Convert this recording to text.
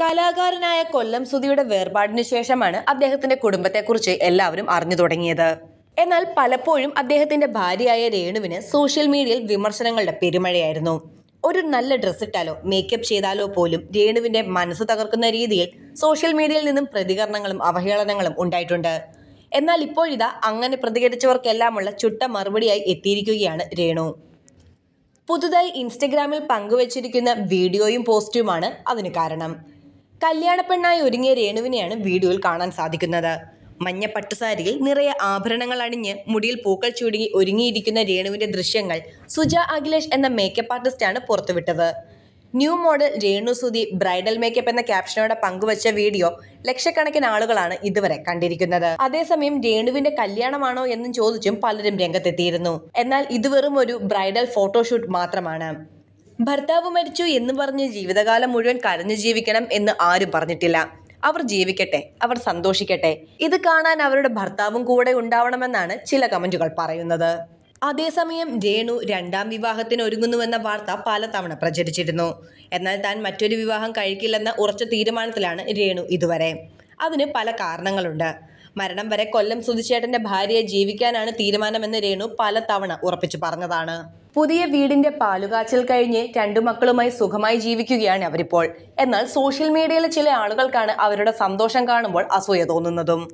കലാകാരനായ കൊല്ലം സുധിയുടെ വേർപാടിനു ശേഷമാണ് അദ്ദേഹത്തിന്റെ കുടുംബത്തെക്കുറിച്ച് എല്ലാവരും അറിഞ്ഞു തുടങ്ങിയത് എന്നാൽ പലപ്പോഴും അദ്ദേഹത്തിന്റെ ഭാര്യയായ രേണുവിന് സോഷ്യൽ മീഡിയയിൽ വിമർശനങ്ങളുടെ പെരുമഴയായിരുന്നു ഒരു നല്ല ഡ്രസ് ഇട്ടാലോ മേക്കപ്പ് ചെയ്താലോ പോലും രേണുവിന്റെ മനസ്സ് തകർക്കുന്ന രീതിയിൽ സോഷ്യൽ മീഡിയയിൽ നിന്നും പ്രതികരണങ്ങളും അവഹേളനങ്ങളും ഉണ്ടായിട്ടുണ്ട് എന്നാൽ ഇപ്പോഴിതാ അങ്ങനെ പ്രതികരിച്ചവർക്കെല്ലാമുള്ള ചുട്ട മറുപടിയായി എത്തിയിരിക്കുകയാണ് രേണു പുതുതായി ഇൻസ്റ്റഗ്രാമിൽ പങ്കുവച്ചിരിക്കുന്ന വീഡിയോയും പോസ്റ്റുമാണ് അതിന് കാരണം കല്യാണപ്പെണ്ണായി ഒരുങ്ങിയ രേണുവിനെയാണ് വീഡിയോയിൽ കാണാൻ സാധിക്കുന്നത് മഞ്ഞ പട്ടുസാരിയിൽ നിറയെ ആഭരണങ്ങൾ അണിഞ്ഞ് മുടിയിൽ പൂക്കൾ ചൂടുങ്ങി ഒരുങ്ങിയിരിക്കുന്ന രേണുവിന്റെ ദൃശ്യങ്ങൾ സുജ അഖിലേഷ് എന്ന മേക്കപ്പ് ആർട്ടിസ്റ്റാണ് പുറത്തുവിട്ടത് new model Renu Sudhi bridal makeup എന്ന ക്യാപ്ഷനോടെ പങ്കുവച്ച വീഡിയോ ലക്ഷക്കണക്കിന് ആളുകളാണ് ഇതുവരെ കണ്ടിരിക്കുന്നത് അതേസമയം രേണുവിന്റെ കല്യാണമാണോ എന്നും ചോദിച്ചും പലരും രംഗത്തെത്തിയിരുന്നു എന്നാൽ ഇത് വെറും ഒരു ബ്രൈഡൽ ഫോട്ടോഷൂട്ട് മാത്രമാണ് ഭർത്താവ് മരിച്ചു എന്ന് പറഞ്ഞ് ജീവിതകാലം മുഴുവൻ കരഞ്ഞു ജീവിക്കണം എന്ന് ആരും പറഞ്ഞിട്ടില്ല അവർ ജീവിക്കട്ടെ അവർ സന്തോഷിക്കട്ടെ ഇത് കാണാൻ അവരുടെ ഭർത്താവും കൂടെ ഉണ്ടാവണമെന്നാണ് ചില കമന്റുകൾ പറയുന്നത് അതേസമയം രേണു രണ്ടാം വിവാഹത്തിന് ഒരുങ്ങുന്നുവെന്ന വാർത്ത പലതവണ പ്രചരിച്ചിരുന്നു എന്നാൽ താൻ മറ്റൊരു വിവാഹം കഴിക്കില്ലെന്ന ഉറച്ച തീരുമാനത്തിലാണ് രേണു ഇതുവരെ അതിന് പല കാരണങ്ങളുണ്ട് മരണം വരെ കൊല്ലം സുധിച്ചേട്ടന്റെ ഭാര്യയെ ജീവിക്കാനാണ് തീരുമാനമെന്ന് രേണു പലതവണ ഉറപ്പിച്ചു പറഞ്ഞതാണ് പുതിയ വീടിന്റെ പാലുകാച്ചൽ കഴിഞ്ഞ് രണ്ടു മക്കളുമായി സുഖമായി ജീവിക്കുകയാണ് അവരിപ്പോൾ എന്നാൽ സോഷ്യൽ മീഡിയയിലെ ചില ആളുകൾക്കാണ് അവരുടെ സന്തോഷം കാണുമ്പോൾ അസൂയ തോന്നുന്നതും